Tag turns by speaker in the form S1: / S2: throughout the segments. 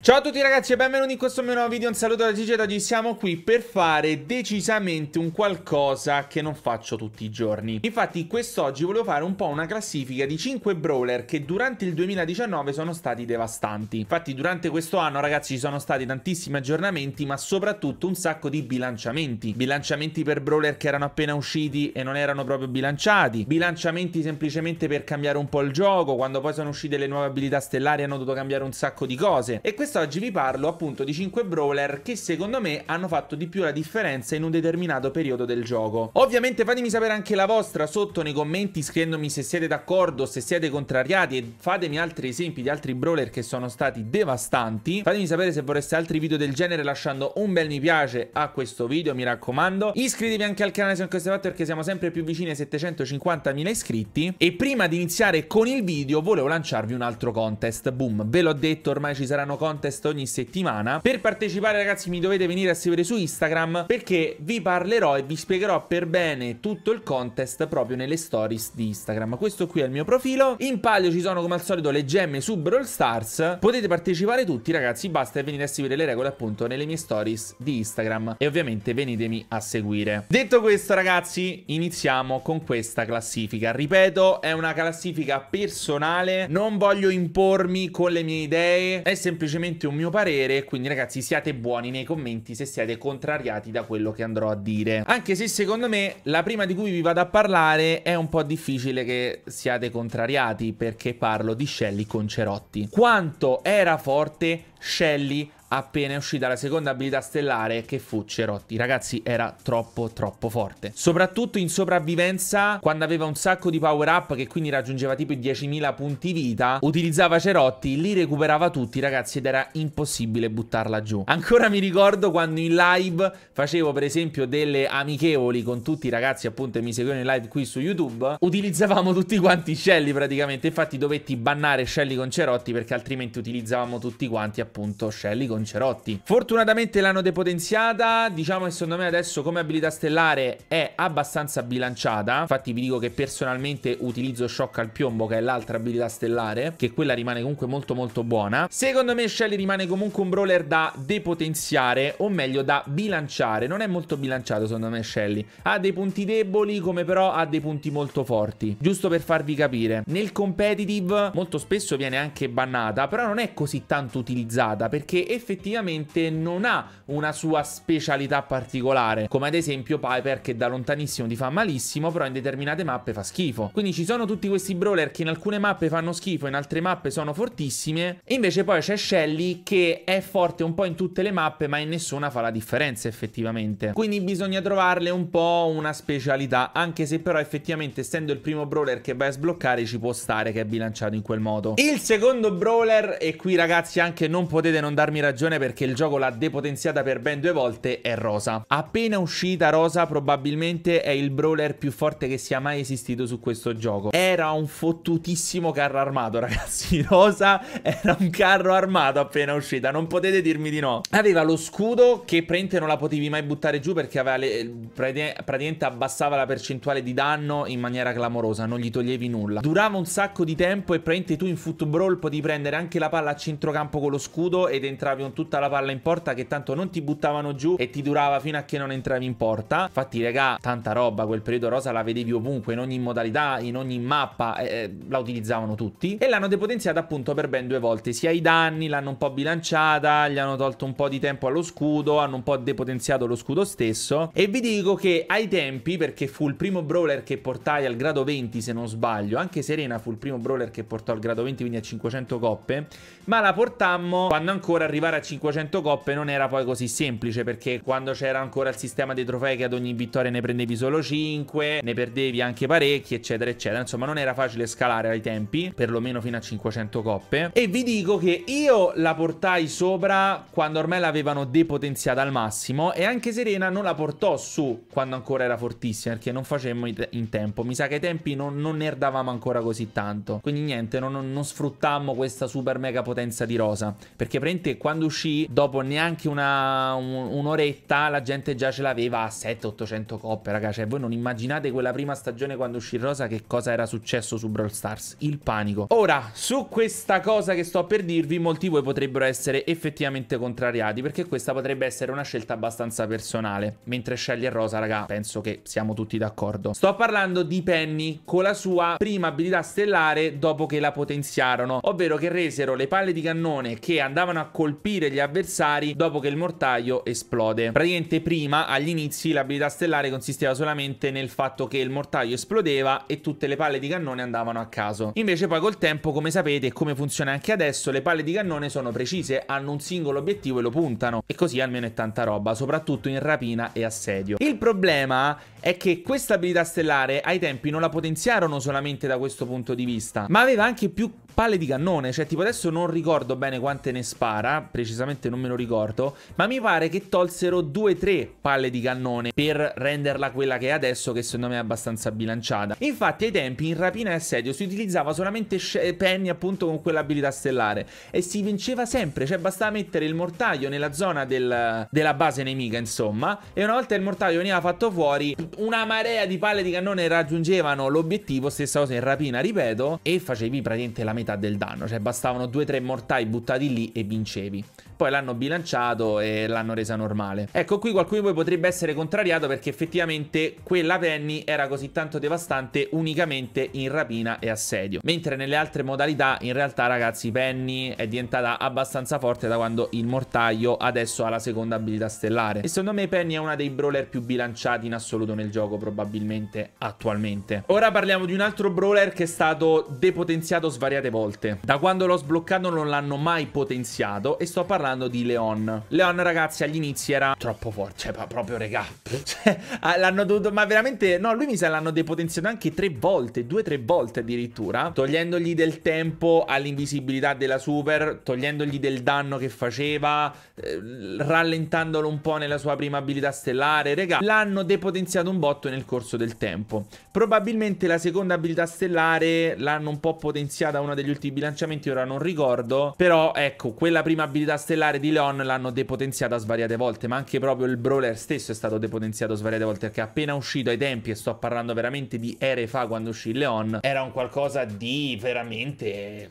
S1: Ciao a tutti ragazzi e benvenuti in questo mio nuovo video, un saluto da Gigi ed oggi siamo qui per fare decisamente un qualcosa che non faccio tutti i giorni. Infatti quest'oggi volevo fare un po' una classifica di 5 brawler che durante il 2019 sono stati devastanti. Infatti durante questo anno ragazzi ci sono stati tantissimi aggiornamenti ma soprattutto un sacco di bilanciamenti. Bilanciamenti per brawler che erano appena usciti e non erano proprio bilanciati, bilanciamenti semplicemente per cambiare un po' il gioco, quando poi sono uscite le nuove abilità stellari hanno dovuto cambiare un sacco di cose. E questo Quest'oggi vi parlo appunto di 5 brawler che secondo me hanno fatto di più la differenza in un determinato periodo del gioco. Ovviamente fatemi sapere anche la vostra sotto nei commenti scrivendomi se siete d'accordo, se siete contrariati e fatemi altri esempi di altri brawler che sono stati devastanti. Fatemi sapere se vorreste altri video del genere lasciando un bel mi piace a questo video, mi raccomando. Iscrivetevi anche al canale se non questo fatto perché siamo sempre più vicini ai 750.000 iscritti. E prima di iniziare con il video volevo lanciarvi un altro contest. Boom, ve l'ho detto, ormai ci saranno contest contest ogni settimana. Per partecipare ragazzi mi dovete venire a seguire su Instagram perché vi parlerò e vi spiegherò per bene tutto il contest proprio nelle stories di Instagram. Questo qui è il mio profilo. In palio ci sono come al solito le gemme su Brawl Stars. Potete partecipare tutti ragazzi, basta venire a seguire le regole appunto nelle mie stories di Instagram e ovviamente venitemi a seguire. Detto questo ragazzi, iniziamo con questa classifica. Ripeto, è una classifica personale, non voglio impormi con le mie idee, è semplicemente semplicemente un mio parere, quindi ragazzi siate buoni nei commenti se siete contrariati da quello che andrò a dire. Anche se secondo me la prima di cui vi vado a parlare è un po' difficile che siate contrariati perché parlo di Shelly con Cerotti. Quanto era forte Shelly appena uscita la seconda abilità stellare che fu Cerotti. Ragazzi era troppo troppo forte. Soprattutto in sopravvivenza quando aveva un sacco di power up che quindi raggiungeva tipo i 10.000 punti vita, utilizzava Cerotti, li recuperava tutti ragazzi ed era impossibile buttarla giù. Ancora mi ricordo quando in live facevo per esempio delle amichevoli con tutti i ragazzi appunto e mi seguivano in live qui su YouTube, utilizzavamo tutti quanti Shelly praticamente, infatti dovetti bannare Shelly con Cerotti perché altrimenti utilizzavamo tutti quanti appunto Shelly con con Cerotti. Fortunatamente l'hanno depotenziata, diciamo che secondo me adesso come abilità stellare è abbastanza bilanciata, infatti vi dico che personalmente utilizzo Shock al piombo che è l'altra abilità stellare, che quella rimane comunque molto molto buona. Secondo me Shelly rimane comunque un brawler da depotenziare, o meglio da bilanciare, non è molto bilanciato secondo me Shelly, ha dei punti deboli come però ha dei punti molto forti, giusto per farvi capire. Nel competitive molto spesso viene anche bannata, però non è così tanto utilizzata perché effettivamente effettivamente non ha una sua specialità particolare, come ad esempio Piper che da lontanissimo ti fa malissimo, però in determinate mappe fa schifo. Quindi ci sono tutti questi brawler che in alcune mappe fanno schifo, in altre mappe sono fortissime, e invece poi c'è Shelly che è forte un po' in tutte le mappe, ma in nessuna fa la differenza effettivamente. Quindi bisogna trovarle un po' una specialità, anche se però effettivamente essendo il primo brawler che vai a sbloccare ci può stare che è bilanciato in quel modo. Il secondo brawler, e qui ragazzi anche non potete non darmi ragione, ragione perché il gioco l'ha depotenziata per ben due volte è Rosa. Appena uscita Rosa probabilmente è il brawler più forte che sia mai esistito su questo gioco. Era un fottutissimo carro armato ragazzi, Rosa era un carro armato appena uscita, non potete dirmi di no. Aveva lo scudo che praticamente non la potevi mai buttare giù perché aveva le, praticamente abbassava la percentuale di danno in maniera clamorosa, non gli toglievi nulla. Durava un sacco di tempo e praticamente tu in football potevi prendere anche la palla a centrocampo con lo scudo ed entravi un con tutta la palla in porta che tanto non ti buttavano giù e ti durava fino a che non entravi in porta. Infatti, regà, tanta roba, quel periodo rosa la vedevi ovunque, in ogni modalità, in ogni mappa, eh, eh, la utilizzavano tutti. E l'hanno depotenziata appunto per ben due volte, sia i danni, l'hanno un po' bilanciata, gli hanno tolto un po' di tempo allo scudo, hanno un po' depotenziato lo scudo stesso. E vi dico che ai tempi, perché fu il primo brawler che portai al grado 20 se non sbaglio, anche Serena fu il primo brawler che portò al grado 20, quindi a 500 coppe, ma la portammo quando ancora arrivare a a 500 coppe non era poi così semplice perché quando c'era ancora il sistema dei trofei che ad ogni vittoria ne prendevi solo 5, ne perdevi anche parecchi, eccetera, eccetera. Insomma, non era facile scalare ai tempi, perlomeno fino a 500 coppe. E vi dico che io la portai sopra quando ormai l'avevano depotenziata al massimo e anche Serena non la portò su quando ancora era fortissima perché non facemmo in tempo. Mi sa che ai tempi non, non nerdavamo ancora così tanto. Quindi niente, non, non, sfruttammo questa super mega potenza di rosa. Perché praticamente quando uscì, dopo neanche un'oretta, un la gente già ce l'aveva a 7 800 coppe, ragazzi Cioè, voi non immaginate quella prima stagione quando uscì Rosa che cosa era successo su Brawl Stars. Il panico. Ora, su questa cosa che sto per dirvi, molti voi potrebbero essere effettivamente contrariati, perché questa potrebbe essere una scelta abbastanza personale. Mentre sceglie Rosa, raga, penso che siamo tutti d'accordo. Sto parlando di Penny con la sua prima abilità stellare dopo che la potenziarono, ovvero che resero le palle di cannone che andavano a colpire colpire gli avversari dopo che il mortaio esplode. Praticamente prima, agli inizi, l'abilità stellare consisteva solamente nel fatto che il mortaio esplodeva e tutte le palle di cannone andavano a caso. Invece poi col tempo, come sapete e come funziona anche adesso, le palle di cannone sono precise, hanno un singolo obiettivo e lo puntano. E così almeno è tanta roba, soprattutto in rapina e assedio. Il problema è che questa abilità stellare ai tempi non la potenziarono solamente da questo punto di vista, ma aveva anche più palle di cannone, cioè tipo adesso non ricordo bene quante ne spara, precisamente non me lo ricordo, ma mi pare che tolsero 2-3 palle di cannone per renderla quella che è adesso che secondo me è abbastanza bilanciata. Infatti ai tempi in rapina e assedio si utilizzava solamente Penny appunto con quell'abilità stellare e si vinceva sempre, cioè bastava mettere il mortaio nella zona del, della base nemica insomma e una volta il mortaio veniva fatto fuori una marea di palle di cannone raggiungevano l'obiettivo, stessa cosa in rapina ripeto e facevi praticamente la metà metà del danno, cioè bastavano due o tre mortai buttati lì e vincevi poi l'hanno bilanciato e l'hanno resa normale. Ecco qui qualcuno di voi potrebbe essere contrariato perché effettivamente quella Penny era così tanto devastante unicamente in rapina e assedio. Mentre nelle altre modalità in realtà ragazzi Penny è diventata abbastanza forte da quando il mortaio adesso ha la seconda abilità stellare. E secondo me Penny è una dei brawler più bilanciati in assoluto nel gioco probabilmente attualmente. Ora parliamo di un altro brawler che è stato depotenziato svariate volte. Da quando l'ho sbloccato non l'hanno mai potenziato e sto parlando parlando di Leon. Leon, ragazzi, agli inizi era troppo forte. Cioè, proprio, regà. Cioè, ah, l'hanno dovuto... Ma veramente... No, lui mi sa l'hanno depotenziato anche tre volte, due, tre volte addirittura. Togliendogli del tempo all'invisibilità della super, togliendogli del danno che faceva, eh, rallentandolo un po' nella sua prima abilità stellare. Regà, l'hanno depotenziato un botto nel corso del tempo. Probabilmente la seconda abilità stellare l'hanno un po' potenziata a uno degli ultimi bilanciamenti, ora non ricordo. Però, ecco, quella prima abilità stellare stellare di Leon l'hanno depotenziata svariate volte, ma anche proprio il brawler stesso è stato depotenziato svariate volte, perché appena uscito ai tempi, e sto parlando veramente di ere fa quando uscì Leon, era un qualcosa di veramente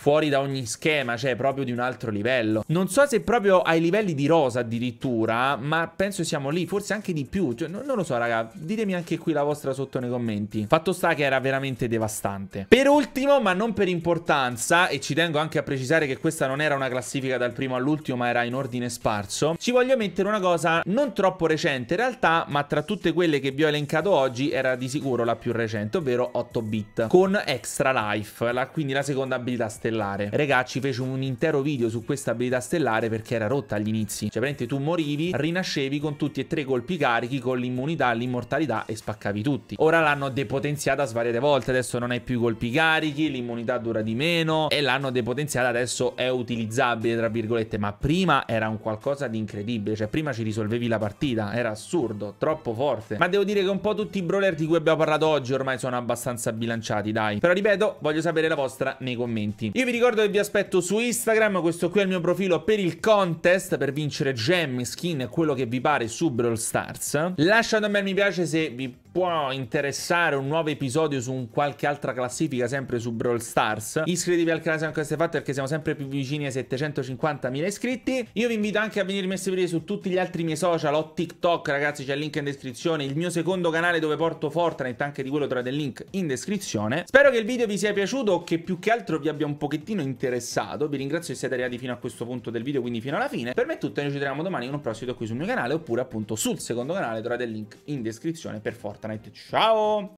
S1: fuori da ogni schema, cioè proprio di un altro livello. Non so se proprio ai livelli di rosa addirittura, ma penso siamo lì, forse anche di più, cioè, non, lo so raga, ditemi anche qui la vostra sotto nei commenti. Fatto sta che era veramente devastante. Per ultimo, ma non per importanza, e ci tengo anche a precisare che questa non era una classifica dal primo all'ultimo, ma era in ordine sparso, ci voglio mettere una cosa non troppo recente in realtà, ma tra tutte quelle che vi ho elencato oggi era di sicuro la più recente, ovvero 8 bit, con Extra Life, la, quindi la seconda abilità stellare stellare. Ragazzi, fece un intero video su questa abilità stellare perché era rotta agli inizi. Cioè, praticamente tu morivi, rinascevi con tutti e tre i colpi carichi, con l'immunità, l'immortalità e spaccavi tutti. Ora l'hanno depotenziata svariate volte, adesso non hai più i colpi carichi, l'immunità dura di meno e l'hanno depotenziata adesso è utilizzabile, tra virgolette, ma prima era un qualcosa di incredibile, cioè prima ci risolvevi la partita, era assurdo, troppo forte. Ma devo dire che un po' tutti i brawler di cui abbiamo parlato oggi ormai sono abbastanza bilanciati, dai. Però ripeto, voglio sapere la vostra nei commenti. Io vi ricordo che vi aspetto su Instagram, questo qui è il mio profilo per il contest, per vincere gem, skin e quello che vi pare su Brawl Stars. Lasciate un bel mi piace se vi può interessare un nuovo episodio su un qualche altra classifica sempre su Brawl Stars iscrivetevi al canale se non questo è fatto perché siamo sempre più vicini ai 750.000 iscritti io vi invito anche a venirmi a seguire su tutti gli altri miei social ho TikTok ragazzi c'è il link in descrizione il mio secondo canale dove porto Fortnite anche di quello trovate il link in descrizione spero che il video vi sia piaciuto o che più che altro vi abbia un pochettino interessato vi ringrazio se siete arrivati fino a questo punto del video quindi fino alla fine per me è tutto noi ci vediamo domani in un prossimo video qui sul mio canale oppure appunto sul secondo canale trovate il link in descrizione per Fortnite Fortnite. Ciao!